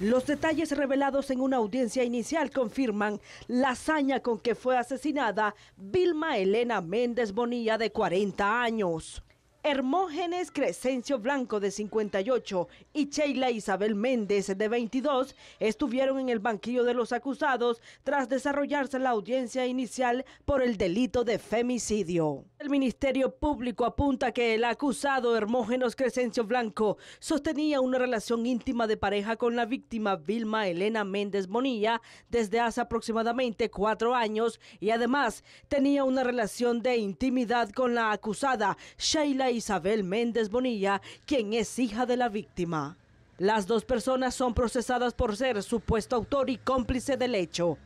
Los detalles revelados en una audiencia inicial confirman la hazaña con que fue asesinada Vilma Elena Méndez Bonilla, de 40 años. Hermógenes Crescencio Blanco, de 58, y Sheila Isabel Méndez, de 22, estuvieron en el banquillo de los acusados tras desarrollarse la audiencia inicial por el delito de femicidio. El Ministerio Público apunta que el acusado Hermógenos Crescencio Blanco sostenía una relación íntima de pareja con la víctima Vilma Elena Méndez Bonilla desde hace aproximadamente cuatro años y además tenía una relación de intimidad con la acusada Sheila Isabel Méndez Bonilla, quien es hija de la víctima. Las dos personas son procesadas por ser supuesto autor y cómplice del hecho.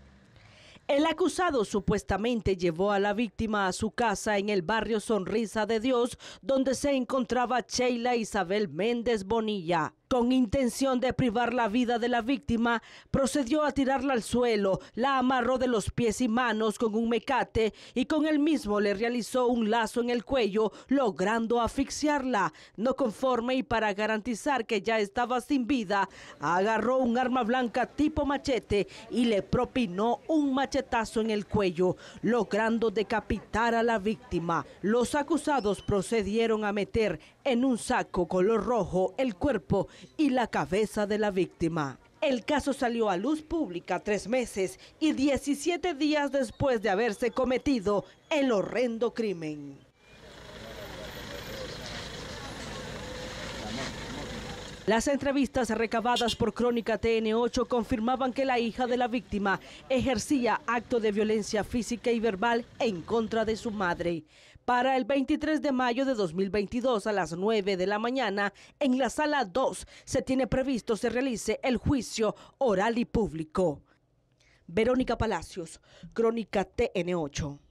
El acusado supuestamente llevó a la víctima a su casa en el barrio Sonrisa de Dios, donde se encontraba Sheila Isabel Méndez Bonilla con intención de privar la vida de la víctima, procedió a tirarla al suelo, la amarró de los pies y manos con un mecate y con el mismo le realizó un lazo en el cuello, logrando asfixiarla. No conforme y para garantizar que ya estaba sin vida, agarró un arma blanca tipo machete y le propinó un machetazo en el cuello, logrando decapitar a la víctima. Los acusados procedieron a meter en un saco color rojo el cuerpo y la cabeza de la víctima. El caso salió a luz pública tres meses y 17 días después de haberse cometido el horrendo crimen. Las entrevistas recabadas por Crónica TN8 confirmaban que la hija de la víctima ejercía acto de violencia física y verbal en contra de su madre. Para el 23 de mayo de 2022 a las 9 de la mañana, en la sala 2 se tiene previsto se realice el juicio oral y público. Verónica Palacios, Crónica TN8.